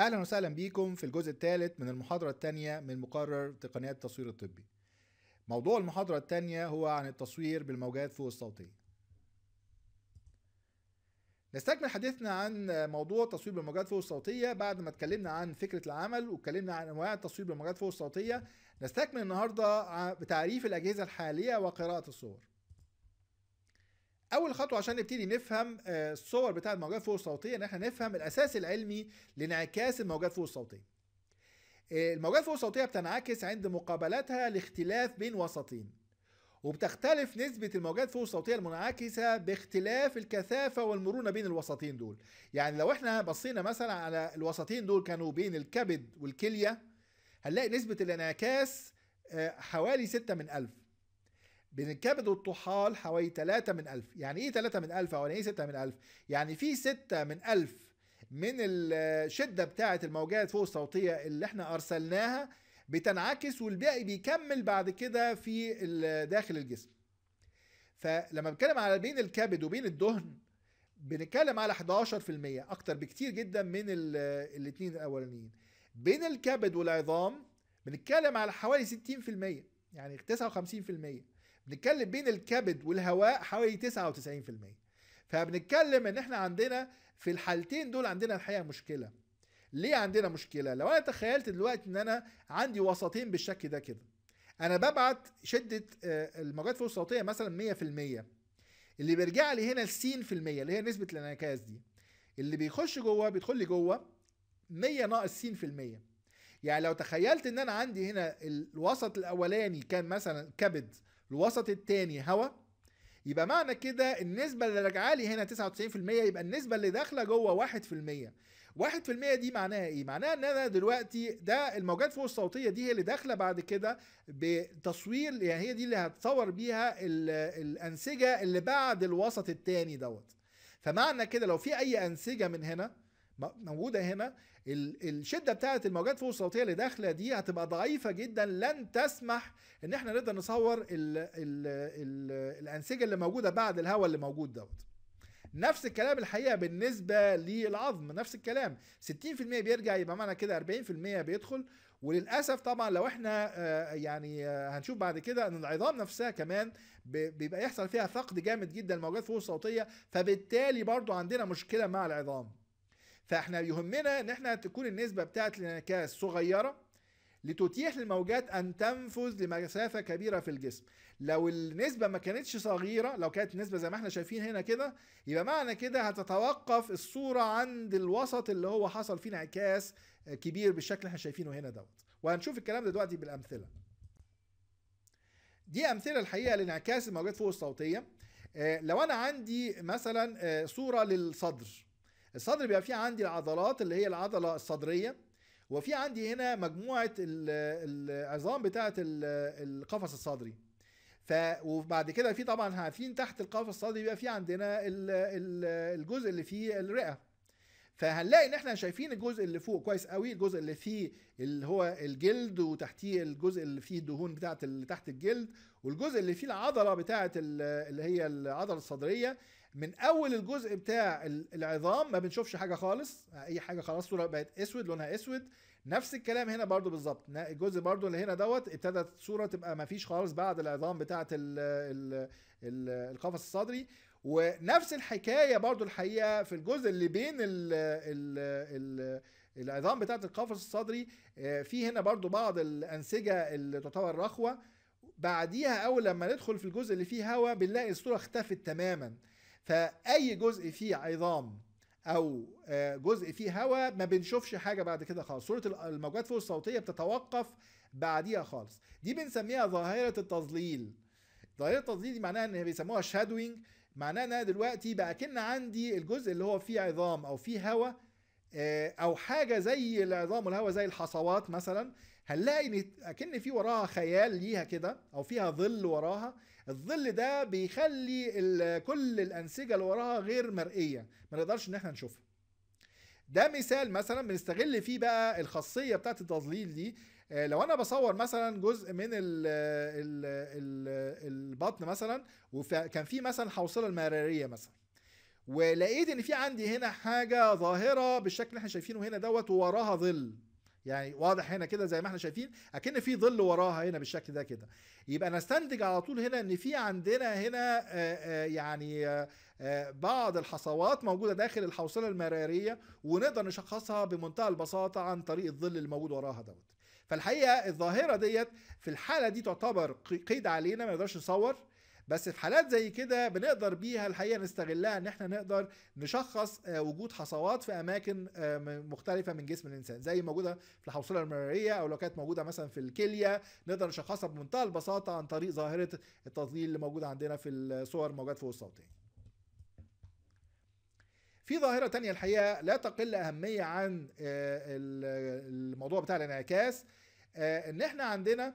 اهلا وسهلا بيكم في الجزء الثالث من المحاضره الثانيه من مقرر تقنيات التصوير الطبي موضوع المحاضره الثانيه هو عن التصوير بالموجات فوق الصوتيه نستكمل حديثنا عن موضوع تصوير بالموجات فوق الصوتيه بعد ما اتكلمنا عن فكره العمل واتكلمنا عن انواع التصوير بالموجات فوق الصوتيه نستكمل النهارده بتعريف الاجهزه الحاليه وقراءه الصور اول خطوه عشان نبتدي نفهم آه، الصور بتاعه الموجات فوق الصوتيه ان احنا نفهم الاساس العلمي لانعكاس الموجات فوق الصوتيه آه، الموجات فوق الصوتيه بتنعكس عند مقابلتها لاختلاف بين وسطين وبتختلف نسبة الموجات فوق الصوتية المنعكسة باختلاف الكثافة والمرونة بين الوسطين دول يعني لو احنا بصينا مثلا على الوسطين دول كانوا بين الكبد والكلية هنلاقي نسبة الانعكاس آه، حوالي 6 من 1000 بين الكبد والطحال حوالي 3 من 1000 يعني ايه 3 من 1000 او يعني ايه 6 من 1000 يعني في 6 من 1000 من الشده بتاعه الموجات فوق الصوتيه اللي احنا ارسلناها بتنعكس والباقي بيكمل بعد كده في داخل الجسم فلما بنتكلم على بين الكبد وبين الدهن بنتكلم على 11% اكتر بكتير جدا من الاثنين الاولانيين بين الكبد والعظام بنتكلم على حوالي 60% يعني 59% بنتكلم بين الكبد والهواء حوالي 99% فبنتكلم ان احنا عندنا في الحالتين دول عندنا الحقيقه مشكله ليه عندنا مشكله لو انا تخيلت دلوقتي ان انا عندي وسطين بالشكل ده كده انا ببعت شده آه، الموجات فوق الصوتيه مثلا 100% اللي بيرجع لي هنا ال في اللي هي نسبه الانعكاس دي اللي بيخش جوه بيدخل لي جوه 100 ناقص سين في المية يعني لو تخيلت ان انا عندي هنا الوسط الاولاني كان مثلا كبد الوسط الثاني هواء يبقى معنى كده النسبة اللي راجعة لي هنا 99% يبقى النسبة اللي داخلة جوه 1% 1% دي معناها ايه؟ معناها ان انا دلوقتي ده الموجات فوق الصوتية دي هي اللي داخلة بعد كده بتصوير يعني هي دي اللي هتصور بيها الأنسجة اللي بعد الوسط الثاني دوت. فمعنى كده لو في أي أنسجة من هنا موجوده هنا الشده بتاعه الموجات فوق الصوتيه اللي داخله دي هتبقى ضعيفه جدا لن تسمح ان احنا نقدر نصور الـ الـ الـ الانسجه اللي موجوده بعد الهواء اللي موجود دوت نفس الكلام الحقيقه بالنسبه للعظم نفس الكلام 60% بيرجع يبقى معنى كده 40% بيدخل وللاسف طبعا لو احنا آه، يعني آه، هنشوف بعد كده ان العظام نفسها كمان بيبقى يحصل فيها فقد جامد جدا الموجات فوق الصوتيه فبالتالي برضو عندنا مشكله مع العظام فاحنا يهمنا ان احنا تكون النسبه بتاعه الانعكاس صغيره لتتيح للموجات ان تنفذ لمسافه كبيره في الجسم لو النسبه ما كانتش صغيره لو كانت النسبه زي ما احنا شايفين هنا كده يبقى معنى كده هتتوقف الصوره عند الوسط اللي هو حصل فيه انعكاس كبير بالشكل اللي احنا شايفينه هنا دوت وهنشوف الكلام ده دلوقتي بالامثله دي امثله الحقيقه لانعكاس الموجات فوق الصوتيه آه، لو انا عندي مثلا آه، صوره للصدر الصدر بيبقى فيه عندي العضلات اللي هي العضله الصدريه وفي عندي هنا مجموعه العظام بتاعه القفص الصدري ف وبعد كده في طبعا عارفين تحت القفص الصدري بيبقى في عندنا الجزء اللي فيه الرئه فهنلاقي ان احنا شايفين الجزء اللي فوق كويس قوي الجزء اللي فيه اللي هو الجلد وتحتيه الجزء اللي فيه الدهون بتاعه اللي تحت الجلد والجزء اللي فيه العضله بتاعه اللي هي العضله الصدريه من اول الجزء بتاع العظام ما بنشوفش حاجه خالص اي حاجه خلاص صوره بقت اسود لونها اسود نفس الكلام هنا برضو بالظبط الجزء برضو اللي هنا دوت ابتدت الصوره تبقى ما فيش خالص بعد العظام بتاعه القفص الصدري ونفس الحكايه برضو الحقيقه في الجزء اللي بين الـ الـ الـ العظام بتاعه القفص الصدري آه، في هنا برضو بعض الانسجه اللي تعتبر رخوه بعديها اول لما ندخل في الجزء اللي فيه هواء بنلاقي الصوره اختفت تماما فاي جزء فيه عظام او آه، جزء فيه هواء ما بنشوفش حاجه بعد كده خالص صوره الموجات فوق الصوتيه بتتوقف بعديها خالص دي بنسميها ظاهره التظليل ظاهره التظليل دي معناها ان بيسموها شادوينج معناها ان انا دلوقتي بقى كان عندي الجزء اللي هو فيه عظام او فيه هواء آه، او حاجه زي العظام والهواء زي الحصوات مثلا هنلاقي ان اكن في وراها خيال ليها كده او فيها ظل وراها الظل ده بيخلي كل الانسجه اللي وراها غير مرئيه ما نقدرش ان احنا نشوفها ده مثال مثلا بنستغل فيه بقى الخاصيه بتاعت التظليل دي آه، لو انا بصور مثلا جزء من ال ال ال البطن مثلا وكان في مثلا حوصله المراريه مثلا ولقيت ان في عندي هنا حاجه ظاهره بالشكل اللي احنا شايفينه هنا دوت ووراها ظل يعني واضح هنا كده زي ما احنا شايفين اكن في ظل وراها هنا بالشكل ده كده يبقى نستنتج على طول هنا ان في عندنا هنا يعني بعض الحصوات موجوده داخل الحوصله المراريه ونقدر نشخصها بمنتهى البساطه عن طريق الظل الموجود وراها دوت فالحقيقه الظاهره ديت في الحاله دي تعتبر قيد علينا ما نقدرش نصور بس في حالات زي كده بنقدر بيها الحقيقه نستغلها ان احنا نقدر نشخص آه، وجود حصوات في اماكن آه، مختلفه من جسم الانسان زي موجوده في الحوصله المراريه او لو كانت موجوده مثلا في الكليه نقدر نشخصها بمنتهى البساطه عن طريق ظاهره التضليل اللي موجوده عندنا في الصور الموجوده فوق الصوتين في ظاهرة تانية الحقيقة لا تقل أهمية عن آه، الموضوع بتاع الانعكاس إن إحنا عندنا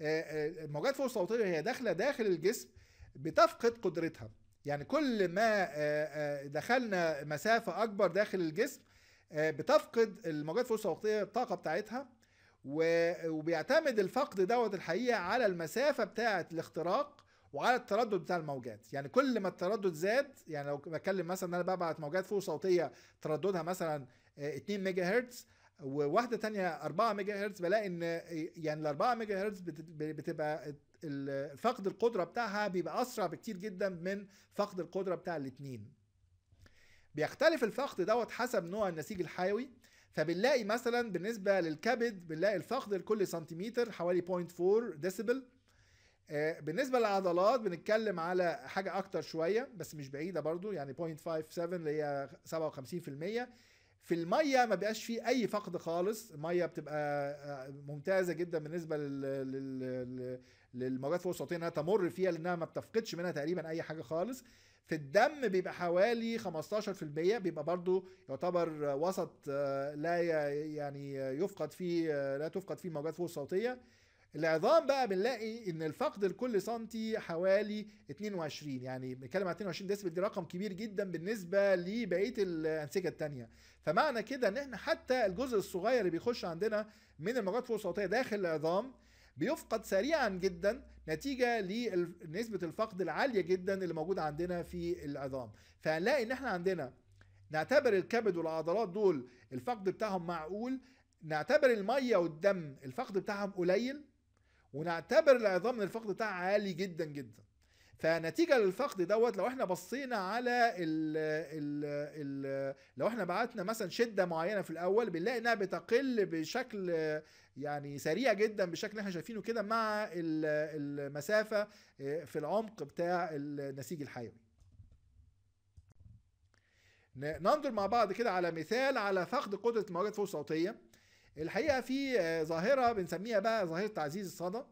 الموجات فوق الصوتية هي داخلة داخل الجسم بتفقد قدرتها يعني كل ما آه، آه، دخلنا مسافة أكبر داخل الجسم آه، بتفقد الموجات في الوقتية الطاقة بتاعتها وبيعتمد الفقد دوت الحقيقة على المسافة بتاعة الاختراق وعلى التردد بتاع الموجات يعني كل ما التردد زاد يعني لو بتكلم مثلا ان انا ببعت موجات فوق صوتيه ترددها مثلا 2 ميجا هرتز وواحده تانية 4 ميجا هرتز بلاقي ان يعني ال 4 ميجا هرتز بتبقى فقد القدره بتاعها بيبقى اسرع بكتير جدا من فقد القدره بتاع الاثنين بيختلف الفقد دوت حسب نوع النسيج الحيوي فبنلاقي مثلا بالنسبه للكبد بنلاقي الفقد لكل سنتيمتر حوالي 0.4 ديسيبل آه، بالنسبه للعضلات بنتكلم على حاجه اكتر شويه بس مش بعيده برضو يعني 0.57 اللي هي 57% في الميه ما بيبقاش فيه اي فقد خالص الميه بتبقى آه، ممتازه جدا بالنسبه لل... للموجات فوق السطحيه انها تمر فيها لانها ما بتفقدش منها تقريبا اي حاجه خالص في الدم بيبقى حوالي 15% بيبقى برضو يعتبر وسط آه، لا يعني يفقد فيه آه، لا تفقد فيه الموجات فوق الصوتيه العظام بقى بنلاقي ان الفقد لكل سنتي حوالي 22 يعني بنتكلم على 22 ديسبل دي رقم كبير جدا بالنسبه لبقيه الانسجه الثانيه فمعنى كده ان احنا حتى الجزء الصغير اللي بيخش عندنا من الموجات فوق الصوتيه داخل العظام بيفقد سريعا جدا نتيجة لنسبة الفقد العالية جدا اللي موجودة عندنا في العظام فهنلاقي ان احنا عندنا نعتبر الكبد والعضلات دول الفقد بتاعهم معقول نعتبر المية والدم الفقد بتاعهم قليل ونعتبر العظام ان الفقد بتاعها عالي جدا جدا فنتيجة للفقد دوت لو احنا بصينا على ال ال ال لو احنا بعتنا مثلا شدة معينة في الأول بنلاقي انها بتقل بشكل يعني سريع جدا بالشكل اللي احنا شايفينه كده مع المسافة آه، في العمق بتاع النسيج الحيوي. ننظر مع بعض كده على مثال على فقد قدرة المواجهة فوق الصوتية. الحقيقه في ظاهره بنسميها بقى ظاهره تعزيز الصدى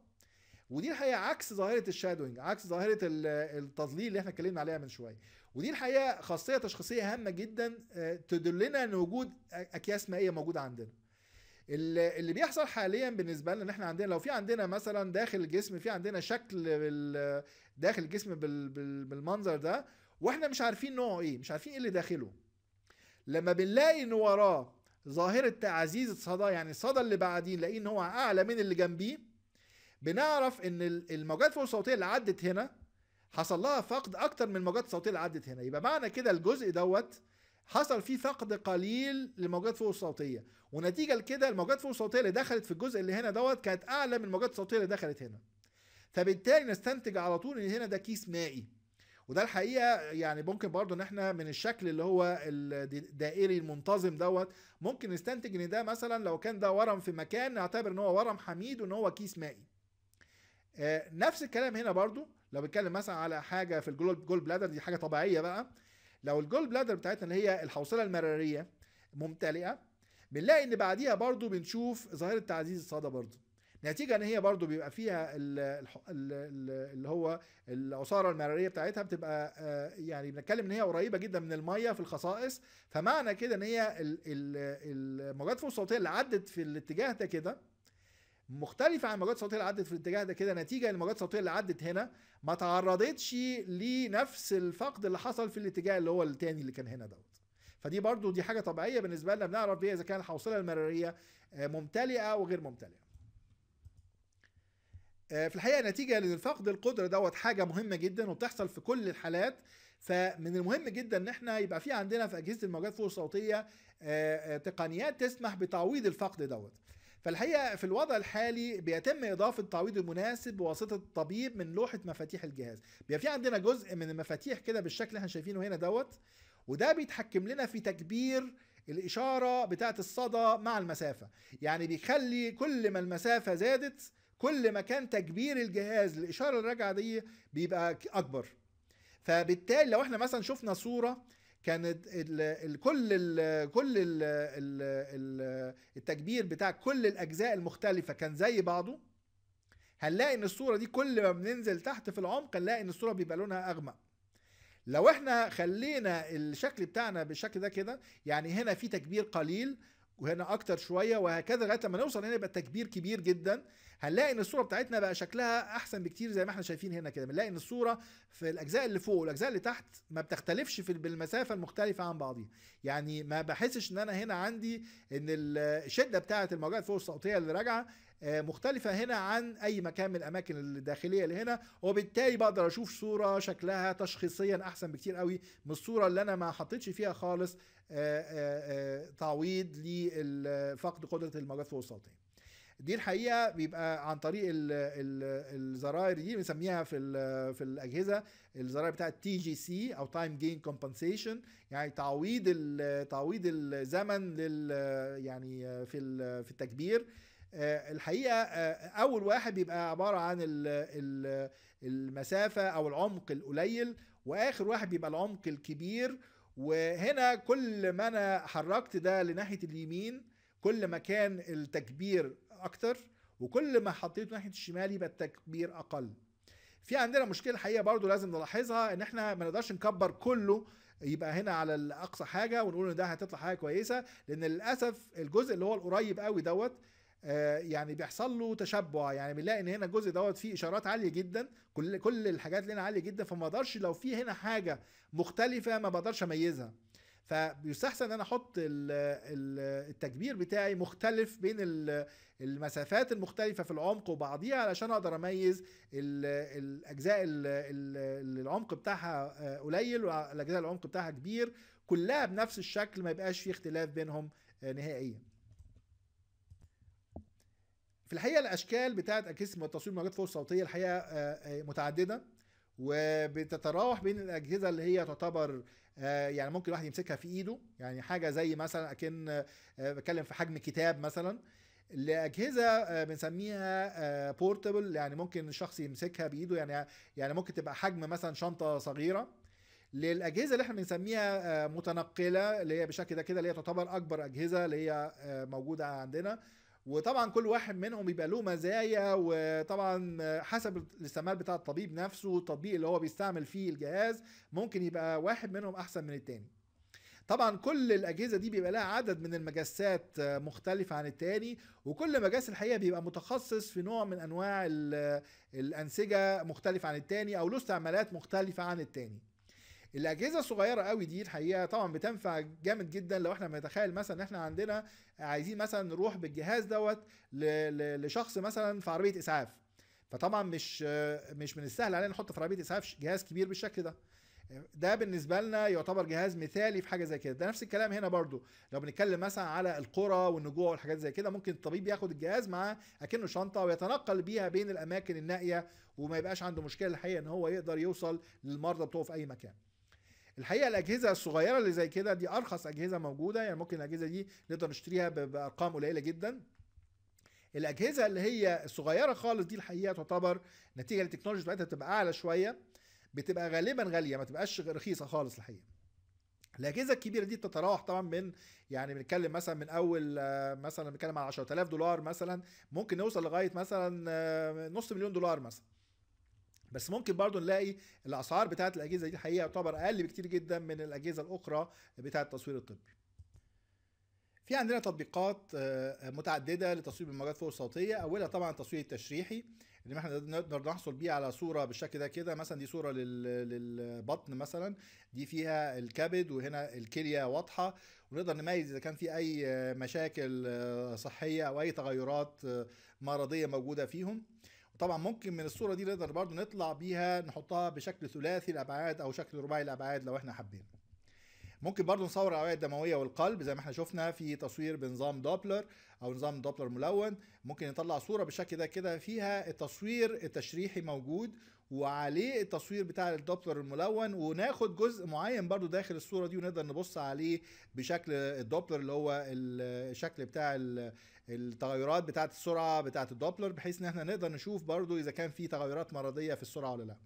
ودي الحقيقه عكس ظاهره الشادوينج عكس ظاهره التظليل اللي احنا اتكلمنا عليها من شويه ودي الحقيقه خاصيه تشخيصيه هامه جدا آه، تدلنا ان وجود اكياس مائيه موجوده عندنا اللي بيحصل حاليا بالنسبه لنا ان احنا عندنا لو في عندنا مثلا داخل الجسم في عندنا شكل داخل الجسم بالمنظر ده واحنا مش عارفين نوعه ايه مش عارفين ايه اللي داخله لما بنلاقي ان وراه ظاهرة تعزيز الصدى يعني الصدى اللي بعديه نلاقيه ان هو اعلى من اللي جنبيه بنعرف ان الموجات فوق الصوتية اللي عدت هنا حصل لها فقد اكتر من الموجات الصوتية اللي عدت هنا يبقى معنى كده الجزء دوت حصل فيه فقد قليل للموجات فوق الصوتية ونتيجة لكده الموجات فوق الصوتية اللي دخلت في الجزء اللي هنا دوت كانت اعلى من الموجات الصوتية اللي دخلت هنا فبالتالي نستنتج على طول ان هنا ده كيس مائي وده الحقيقه يعني ممكن برضو ان احنا من الشكل اللي هو الدائري المنتظم دوت ممكن نستنتج ان ده مثلا لو كان ده ورم في مكان نعتبر ان هو ورم حميد وان هو كيس مائي آه نفس الكلام هنا برضو لو بنتكلم مثلا على حاجه في الجول بلادر دي حاجه طبيعيه بقى لو الجول بلادر بتاعتنا اللي هي الحوصله المراريه ممتلئه بنلاقي ان بعديها برضو بنشوف ظاهره تعزيز الصدى برضو نتيجه ان هي برضو بيبقى فيها اللي هو العصاره المراريه بتاعتها بتبقى آه، يعني بنتكلم ان هي قريبه جدا من الميه في الخصائص فمعنى كده ان هي الموجات فوق الصوتيه اللي عدت في الاتجاه ده كده مختلفة عن الموجات الصوتية اللي عدت في الاتجاه ده كده نتيجة الموجات الصوتية اللي عدت هنا ما تعرضتش لنفس الفقد اللي حصل في الاتجاه اللي هو التاني اللي كان هنا دوت فدي برضو دي حاجة طبيعية بالنسبة لنا بنعرف بيها إذا كان الحوصلة المرارية آه، ممتلئة وغير ممتلئة آه، في الحقيقه نتيجه لفقد القدره دوت حاجه مهمه جدا وبتحصل في كل الحالات فمن المهم جدا ان احنا يبقى في عندنا في اجهزه الموجات فوق الصوتيه آه، آه، تقنيات تسمح بتعويض الفقد دوت فالحقيقه في الوضع الحالي بيتم اضافه التعويض المناسب بواسطه الطبيب من لوحه مفاتيح الجهاز بيبقى في عندنا جزء من المفاتيح كده بالشكل اللي احنا شايفينه هنا دوت وده بيتحكم لنا في تكبير الاشاره بتاعه الصدى مع المسافه يعني بيخلي كل ما المسافه زادت كل ما كان تكبير الجهاز للاشاره الراجعه دي بيبقى اكبر فبالتالي لو احنا مثلا شفنا صوره كانت كل كل التكبير بتاع كل الاجزاء المختلفه كان زي بعضه هنلاقي ان الصوره دي كل ما بننزل تحت في العمق هنلاقي ان الصوره بيبقى لونها اغمق لو احنا خلينا الشكل بتاعنا بالشكل ده كده يعني هنا في تكبير قليل وهنا اكتر شويه وهكذا لغايه لما نوصل هنا يبقى التكبير كبير جدا هنلاقي ان الصوره بتاعتنا بقى شكلها احسن بكتير زي ما احنا شايفين هنا كده بنلاقي ان الصوره في الاجزاء اللي فوق والاجزاء اللي تحت ما بتختلفش في بالمسافه المختلفه عن بعضيها يعني ما بحسش ان انا هنا عندي ان الشده بتاعه الموجات فوق الصوتيه اللي راجعه آه، مختلفة هنا عن أي مكان من الأماكن الداخلية اللي هنا وبالتالي بقدر أشوف صورة شكلها تشخيصيا أحسن بكتير قوي من الصورة اللي أنا ما حطيتش فيها خالص آه، آه، تعويض لفقد قدرة الموجات فوق الصوتية دي الحقيقه بيبقى عن طريق ال ال الزراير دي بنسميها في في الاجهزه الزراير بتاعه تي جي سي او تايم جين كومبنسيشن يعني تعويض تعويض الزمن لل يعني في في التكبير آه، الحقيقه آه، اول واحد بيبقى عباره عن المسافه او العمق القليل واخر واحد بيبقى العمق الكبير وهنا كل ما انا حركت ده لناحيه اليمين كل ما كان التكبير اكتر وكل ما حطيته ناحيه الشمال يبقى التكبير اقل في عندنا مشكله حقيقه برضو لازم نلاحظها ان احنا ما نقدرش نكبر كله يبقى هنا على الاقصى حاجه ونقول ان ده هتطلع حاجه كويسه لان للاسف الجزء اللي هو القريب قوي دوت آه، يعني بيحصل له تشبع يعني بنلاقي ان هنا الجزء دوت فيه اشارات عاليه جدا كل كل الحاجات اللي هنا عاليه جدا فما اقدرش لو في هنا حاجه مختلفه ما بقدرش اميزها فبيستحسن ان انا احط التكبير بتاعي مختلف بين المسافات المختلفه في العمق وبعضيها علشان اقدر اميز الاجزاء اللي العمق بتاعها قليل والاجزاء العمق بتاعها كبير كلها بنفس الشكل ما يبقاش في اختلاف بينهم نهائيا في الحقيقه الاشكال بتاعه اكيس التصوير الموجات فوق الصوتيه الحقيقه آه، آه، متعدده وبتتراوح بين الاجهزه اللي هي تعتبر آه، يعني ممكن الواحد يمسكها في ايده يعني حاجه زي مثلا اكن آه، بتكلم في حجم كتاب مثلا لاجهزه آه، بنسميها بورتبل يعني ممكن الشخص يمسكها بايده يعني يعني ممكن تبقى حجم مثلا شنطه صغيره للاجهزه اللي احنا بنسميها متنقله اللي هي بالشكل ده كده اللي هي تعتبر اكبر اجهزه اللي هي موجوده عندنا وطبعا كل واحد منهم بيبقى له مزايا وطبعا حسب الاستعمال بتاع الطبيب نفسه والتطبيق اللي هو بيستعمل فيه الجهاز ممكن يبقى واحد منهم احسن من التاني طبعا كل الاجهزه دي بيبقى لها عدد من المجسات مختلفه عن التاني وكل مجس الحقيقه بيبقى متخصص في نوع من انواع الانسجه مختلفه عن التاني او له استعمالات مختلفه عن التاني الاجهزه الصغيره قوي دي الحقيقه طبعا بتنفع جامد جدا لو احنا بنتخيل مثلا ان احنا عندنا عايزين مثلا نروح بالجهاز دوت لشخص مثلا في عربيه اسعاف فطبعا مش مش من السهل علينا نحط في عربيه اسعاف جهاز كبير بالشكل ده ده بالنسبة لنا يعتبر جهاز مثالي في حاجة زي كده ده نفس الكلام هنا برضو لو بنتكلم مثلا على القرى والنجوع والحاجات زي كده ممكن الطبيب ياخد الجهاز معاه اكنه شنطة ويتنقل بيها بين الأماكن النائية وما يبقاش عنده مشكلة الحقيقة ان هو يقدر يوصل للمرضى بتوعه في أي مكان الحقيقه الاجهزه الصغيره اللي زي كده دي ارخص اجهزه موجوده يعني ممكن الاجهزه دي نقدر نشتريها بارقام قليله جدا الاجهزه اللي هي الصغيره خالص دي الحقيقه تعتبر نتيجه للتكنولوجيا بتاعتها بتبقى اعلى شويه بتبقى غالبا غاليه ما تبقاش رخيصه خالص الحقيقه الاجهزه الكبيره دي بتتراوح طبعا من يعني بنتكلم مثلا من اول مثلا بنتكلم على 10000 دولار مثلا ممكن نوصل لغايه مثلا آه، نص مليون دولار مثلا بس ممكن برضو نلاقي الاسعار بتاعت الاجهزه دي الحقيقه يعتبر اقل بكتير جدا من الاجهزه الاخرى بتاعت التصوير الطبي في عندنا تطبيقات آه، متعدده لتصوير بالموجات فوق الصوتيه اولها طبعا التصوير التشريحي اللي احنا نقدر نحصل بيه على صوره بالشكل ده كده مثلا دي صوره للبطن مثلا دي فيها الكبد وهنا الكليه واضحه ونقدر نميز اذا كان في اي آه، مشاكل آه، صحيه او اي تغيرات مرضيه موجوده فيهم طبعا ممكن من الصوره دي نقدر برضو نطلع بيها نحطها بشكل ثلاثي الابعاد او شكل رباعي الابعاد لو احنا حابين ممكن برضو نصور الاوعيه الدمويه والقلب زي ما احنا شفنا في تصوير بنظام دوبلر او نظام دوبلر ملون ممكن نطلع صوره بالشكل ده كده فيها التصوير التشريحي موجود وعليه التصوير بتاع الدوبلر الملون وناخد جزء معين برضو داخل الصوره دي ونقدر نبص عليه بشكل الدوبلر اللي هو الشكل بتاع التغيرات بتاعه السرعه بتاعه الدوبلر بحيث ان احنا نقدر نشوف برضو اذا كان في تغيرات مرضيه في السرعه ولا لا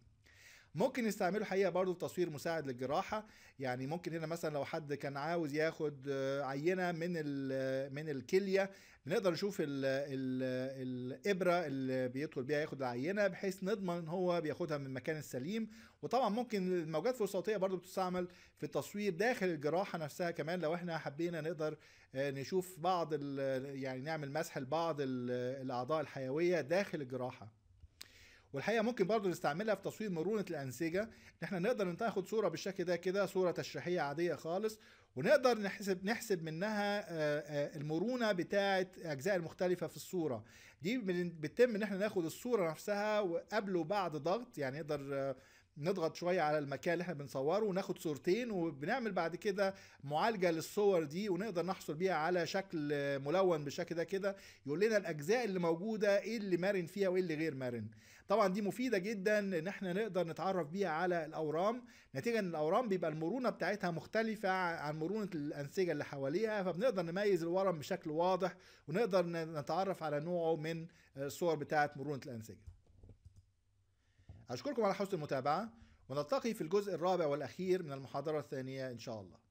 ممكن يستعملوا حقيقه برضه في تصوير مساعد للجراحه يعني ممكن هنا مثلا لو حد كان عاوز ياخد آه، عينه من آه، من الكليه بنقدر نشوف الـ الـ الابره اللي بيدخل بيها ياخد العينه بحيث نضمن هو بياخدها من المكان السليم وطبعا ممكن الموجات الفسطاطيه برضه بتستعمل في التصوير داخل الجراحه نفسها كمان لو احنا حبينا نقدر آه، نشوف بعض يعني نعمل مسح لبعض الاعضاء الحيويه داخل الجراحه والحقيقه ممكن برضه نستعملها في تصوير مرونه الانسجه ان احنا نقدر ناخد صوره بالشكل ده كده صوره تشريحيه عاديه خالص ونقدر نحسب نحسب منها آه، آه، المرونه بتاعه اجزاء المختلفه في الصوره دي بتتم ان احنا ناخد الصوره نفسها وقبل وبعد ضغط يعني نقدر آه، نضغط شويه على المكان اللي احنا بنصوره وناخد صورتين وبنعمل بعد كده معالجه للصور دي ونقدر نحصل بيها على شكل ملون بالشكل ده كده يقول لنا الاجزاء اللي موجوده ايه اللي مرن فيها وايه اللي غير مرن طبعا دي مفيده جدا ان احنا نقدر نتعرف بيها على الاورام نتيجه ان الاورام بيبقى المرونه بتاعتها مختلفه عن مرونه الانسجه اللي حواليها فبنقدر نميز الورم بشكل واضح ونقدر نتعرف على نوعه من الصور بتاعه مرونه الانسجه اشكركم على حسن المتابعه ونلتقي في الجزء الرابع والاخير من المحاضره الثانيه ان شاء الله